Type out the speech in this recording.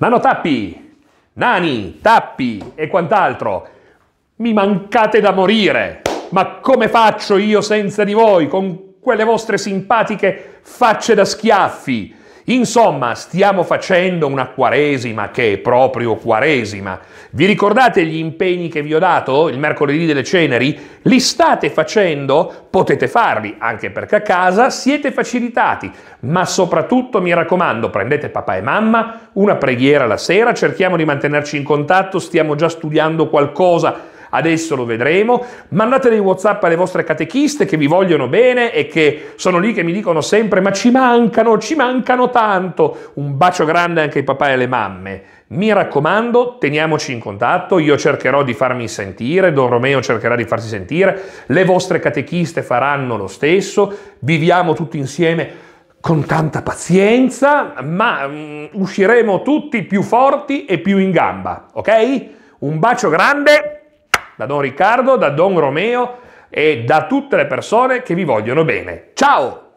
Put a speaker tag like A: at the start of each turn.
A: Nano Tappi, nani, tappi e quant'altro. Mi mancate da morire. Ma come faccio io senza di voi, con quelle vostre simpatiche facce da schiaffi? Insomma, stiamo facendo una quaresima che è proprio quaresima. Vi ricordate gli impegni che vi ho dato il mercoledì delle ceneri? Li state facendo? Potete farli, anche perché a casa siete facilitati. Ma soprattutto, mi raccomando, prendete papà e mamma, una preghiera la sera, cerchiamo di mantenerci in contatto, stiamo già studiando qualcosa adesso lo vedremo. Mandate dei WhatsApp alle vostre catechiste che vi vogliono bene e che sono lì che mi dicono sempre: Ma ci mancano, ci mancano tanto. Un bacio grande anche ai papà e alle mamme. Mi raccomando, teniamoci in contatto, io cercherò di farmi sentire, Don Romeo cercherà di farsi sentire, le vostre catechiste faranno lo stesso, viviamo tutti insieme con tanta pazienza, ma mm, usciremo tutti più forti e più in gamba, ok? Un bacio grande da Don Riccardo, da Don Romeo e da tutte le persone che vi vogliono bene. Ciao!